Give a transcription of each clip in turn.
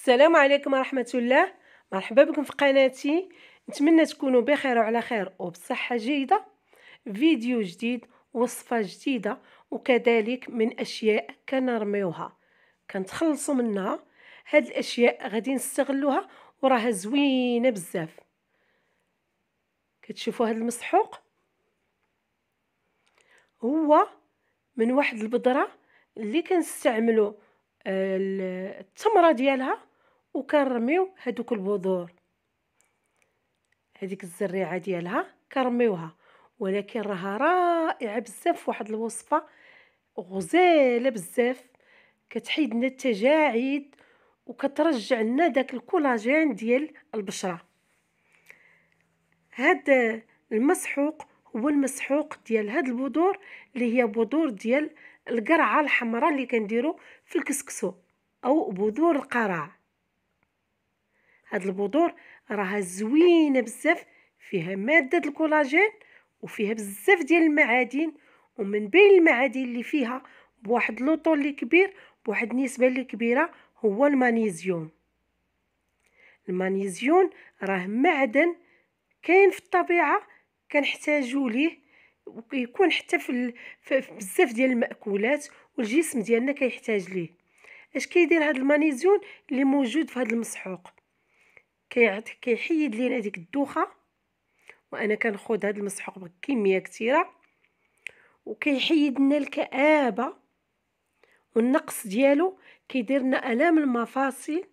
السلام عليكم ورحمه الله مرحبا بكم في قناتي نتمنى تكونوا بخير وعلى خير وبصحه جيده فيديو جديد وصفه جديده وكذلك من اشياء كنرميوها كنتخلصوا منها هاد الاشياء غادي نستغلوها وراها زوينه بزاف كتشوفوا هاد المسحوق هو من واحد البذره اللي كنستعملوا آه، التمره ديالها وكنرميو هادوك البذور هذيك الزريعه ديالها كنرميوها ولكن راها رائعه بزاف واحد الوصفه غزاله بزاف كتحيد لنا التجاعيد وكترجع لنا داك الكولاجين ديال البشره هاد المسحوق هو المسحوق ديال هاد البذور اللي هي بذور ديال القرعه الحمراء اللي كنديرو في الكسكسو او بذور القرع هاد البذور راها زوينه بزاف فيها ماده الكولاجين وفيها بزاف ديال المعادن ومن بين المعادن اللي فيها بواحد لوطو اللي كبير بواحد النسبه اللي كبيره هو المانيزيوم المانيزيوم راه معدن كاين في الطبيعه كنحتاجو ليه وكيكون حتى في, بزاف ديال الماكولات والجسم ديالنا كيحتاج ليه اش كيدير هذا المانيزيوم اللي موجود في هذا المسحوق كيحيد لينا ديك الدوخه وانا كنخد هذا المسحوق بكميه كثيره وكيحيد لنا الكآبه والنقص ديالو كيدير لنا الام المفاصل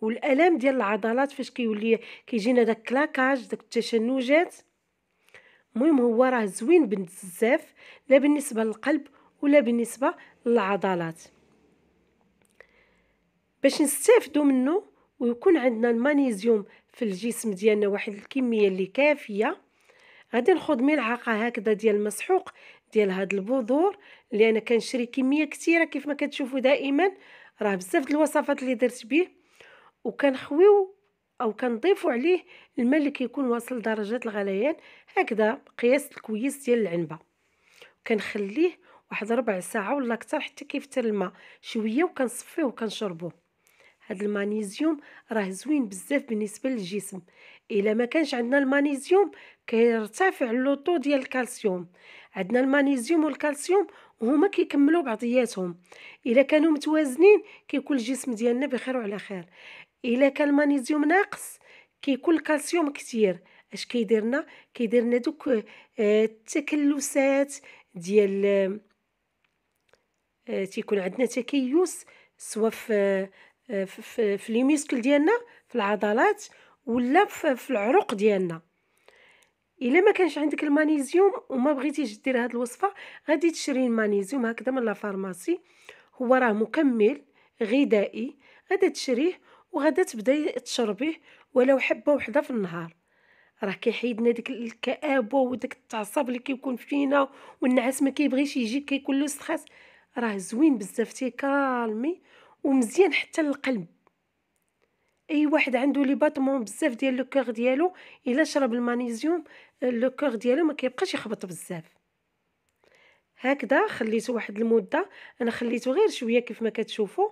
والالام ديال العضلات فاش كيولي كيجينا داك كلاكاج داك التشنجات المهم هو راه زوين بزاف لا بالنسبه للقلب ولا بالنسبه للعضلات باش نستافدوا منه ويكون عندنا المانيزيوم في الجسم ديالنا واحد الكميه اللي كافيه غادي ناخذ ملعقه هكذا ديال المسحوق ديال هاد البذور اللي انا كنشري كميه كثيره كيف ما كتشوفوا دائما راه بزاف الوصفات اللي درت به وكنخويو او كنضيفوا عليه الماء اللي كيكون واصل درجه الغليان هكذا قياس الكويس ديال العنبه كنخليه واحد ربع ساعه ولا اكثر حتى كيفتر الماء شويه وكنصفيه وكنشربوه هاد المغنيزيوم راه زوين بزاف بالنسبه للجسم الا ما كانش عندنا المغنيزيوم كيرتفع اللوطو ديال الكالسيوم عندنا المغنيسيوم والكالسيوم وهما كيكملوا بعضياتهم الا كانوا متوازنين كيكون الجسم ديالنا بخير وعلى خير الا كان المغنيزيوم ناقص كيكون الكالسيوم كثير اش كيديرنا كيديرنا دوك آه، التكلسات ديال آه، تيكون عندنا تكيس سواء في آه، في لي ميسكل ديالنا في العضلات ولا في العروق ديالنا الا ما كانش عندك المانيزيوم وما بغيتيش دير هاد الوصفه غادي تشري المانيزيوم هكذا من لا فارماسي هو راه مكمل غذائي غادا تشريه وغادا تبداي تشربيه ولو حبه وحده في النهار راه كيحيدنا ديك الكابه وداك التعصب اللي كيكون فينا والنعاس ما كيبغيش يجي كيكون له ستريس راه زوين بزاف تيكالمي ومزيان حتى للقلب اي واحد عنده لي باتمون بزاف ديال لو كور ديالو الا شرب المانيزيوم آه، لو كور ديالو ما كيبقاش يخبط بزاف هكذا خليته واحد المده انا خليته غير شويه كيف ما كتشوفوا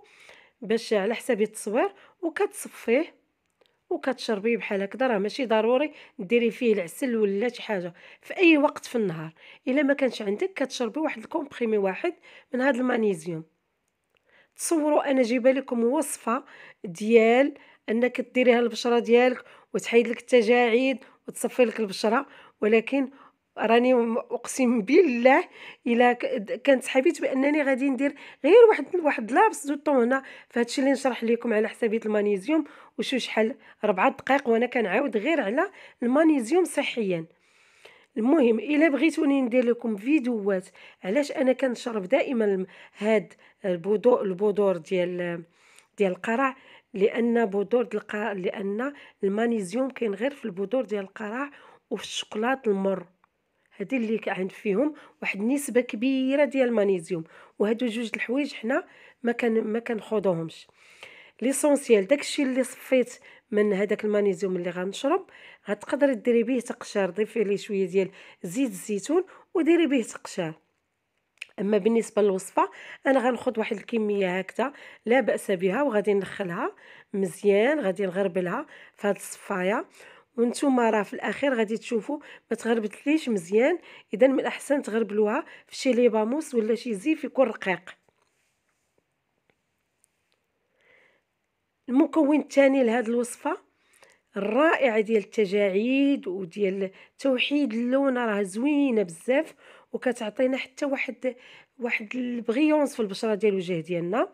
باش على حساب التصوير وكتصفيه وكتشربيه بحال هكذا راه ماشي ضروري ديري فيه العسل ولا شي حاجه في اي وقت في النهار الا ما كانش عندك كتشربي واحد الكومبريمي واحد من هذا المانيزيوم تصوروا انا جايبه لكم وصفه ديال انك ديريها البشره ديالك وتحيد لك التجاعيد وتصفي لك البشره ولكن راني اقسم بالله الا كانت حبيت بانني غادي ندير غير واحد واحد لابس دو طون هنا فهادشي اللي نشرح لكم على حسابيه المانيزيوم وشو شحال 4 دقائق وانا كنعاود غير على المانيزيوم صحيا المهم الا بغيتوني ندير لكم فيديوهات علاش انا كنشرب دائما هاد البودور البودور ديال ديال القرع لان بودور القرع لان المغنيزيوم كاين غير في البودور ديال القرع وفي الشوكولات المر هادي اللي عند فيهم واحد النسبه كبيره ديال المغنيزيوم وهادو جوج الحوايج حنا ما كان ما كنخوضوهمش ليسونسييل داكشي اللي صفيت من هذاك المغنيزيوم اللي غنشرب غتقدري ديري به تقشير ضيفي ليه شويه ديال زيت الزيتون وديري به تقشير اما بالنسبه للوصفه انا غناخذ واحد الكميه هكذا لا باس بها وغادي ندخلها مزيان غادي نغربلها في هاد الصفايه وانتم راه في الاخير غادي تشوفوا ما تغربتليش مزيان اذا من الاحسن تغربلوها في شي ليباموس ولا شي زيف يكون رقيق المكون الثاني لهاد الوصفه الرائعه ديال التجاعيد وديال توحيد اللون راه زوينه بزاف وكتعطينا حتى واحد واحد البغيونس في البشره ديال الوجه ديالنا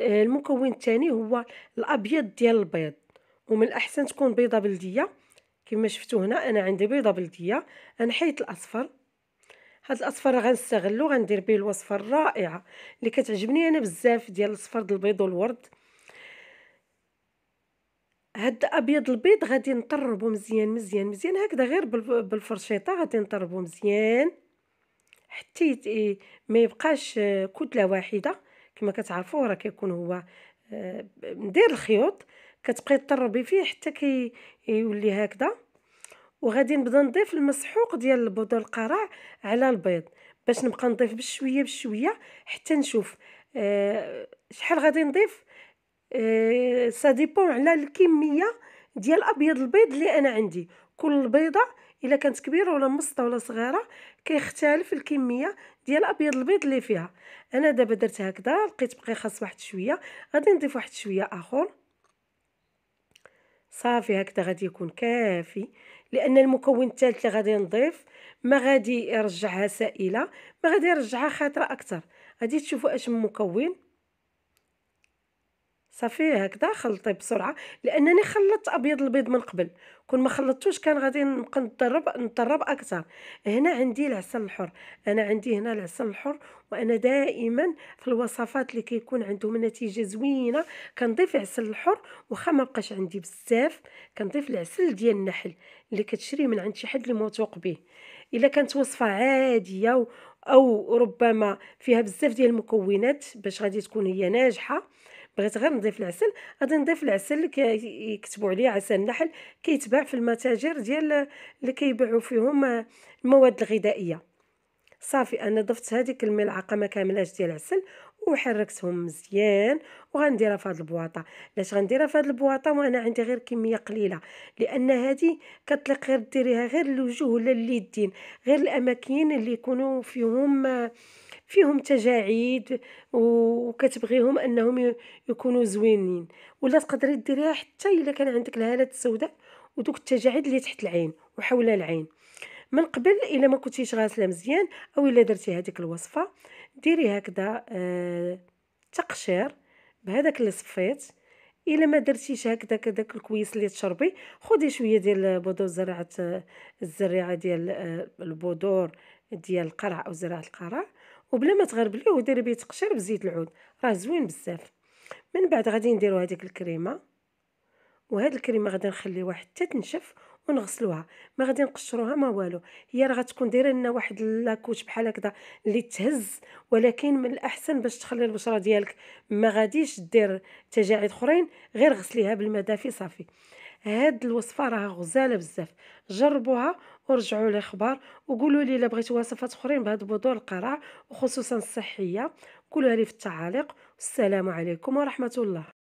آه، المكون الثاني هو الابيض ديال البيض ومن الاحسن تكون بيضه بلديه كما شفتوا هنا انا عندي بيضه بلديه نحيت الاصفر هاد الاصفر غنستغلو غندير به الوصفه الرائعه اللي كتعجبني انا بزاف ديال الاصفر البيض والورد هاد الابيض البيض غادي نطربو مزيان مزيان مزيان هكذا غير بالفرشيطه غادي نطربو مزيان حتى إيه، ما يبقاش آه، كتله واحده كما كتعرفوا راه كيكون هو آه، ندير الخيوط كتبقاي تطربي فيه حتى كي يولي هكذا وغادي نبدا نضيف المسحوق ديال البودر القرع على البيض باش نبقى نضيف بشويه بشويه حتى نشوف آه، شحال غادي نضيف سا آه، ديبون على الكميه ديال ابيض البيض اللي انا عندي كل بيضه الا كانت كبيره ولا مسطه ولا صغيره كيختلف الكميه ديال ابيض البيض اللي فيها انا دابا درت هكذا لقيت بقى خاص واحد شويه غادي نضيف واحد شويه اخر صافي هكذا غادي يكون كافي لان المكون الثالث اللي غادي نضيف ما غادي يرجعها سائله ما غادي يرجعها خاطره اكثر غادي تشوفوا اش مكون صافي هكذا خلطي بسرعه لانني خلطت ابيض البيض من قبل كون ما خلطتوش كان غادي نبقى نضرب نضرب اكثر هنا عندي العسل الحر انا عندي هنا العسل الحر وانا دائما في الوصفات اللي كيكون عندهم نتيجه زوينه كنضيف العسل الحر واخا ما بقاش عندي بزاف كنضيف العسل ديال النحل اللي كتشري من عند شي حد اللي موثوق به الا كانت وصفه عاديه او ربما فيها بزاف ديال المكونات باش غادي تكون هي ناجحه بغيت غير نضيف العسل غادي نضيف العسل اللي كيكتبوا عليه عسل النحل كيتباع في المتاجر ديال اللي كيبيعوا فيهم المواد الغذائيه صافي انا ضفت هذيك الملعقه ما كاملاش ديال العسل وحركتهم مزيان وغنديرها في هذه البواطه علاش غنديرها في هذه البواطه وانا عندي غير كميه قليله لان هذه كطلق غير ديريها غير للوجوه ولا لليدين غير الاماكن اللي يكونوا فيهم آه فيهم تجاعيد وكتبغيهم انهم يكونوا زوينين ولا تقدري ديريها حتى الا كان عندك الهالات السوداء ودوك التجاعيد اللي تحت العين وحول العين من قبل الا ما كنتيش غاسله مزيان او الا درتي هذيك الوصفه ديري هكذا آه تقشير بهذاك الصفيط الا ما درتيش هكذا كذاك الكويس اللي تشربي خدي شويه ديال بذور زراعه الزريعه ديال آه، البذور ديال القرع او زراعه القرع وبلا ما تغربليه وديري به تقشر بزيت العود راه زوين بزاف من بعد غادي نديرو هذيك الكريمه وهاد الكريمه غادي نخليوها حتى تنشف ونغسلوها ما غادي نقشروها ما والو هي راه غتكون دايره لنا واحد لاكوت بحال هكذا اللي تهز ولكن من الاحسن باش تخلي البشره ديالك ما غاديش دير تجاعيد اخرين غير غسليها بالماء دافي صافي هاد الوصفه راها غزاله بزاف جربوها ورجعوا لي خبر وقولوا لي الا بغيتوا وصفات اخرين بهاد بذور القرع وخصوصا الصحيه قولوها لي في التعاليق والسلام عليكم ورحمه الله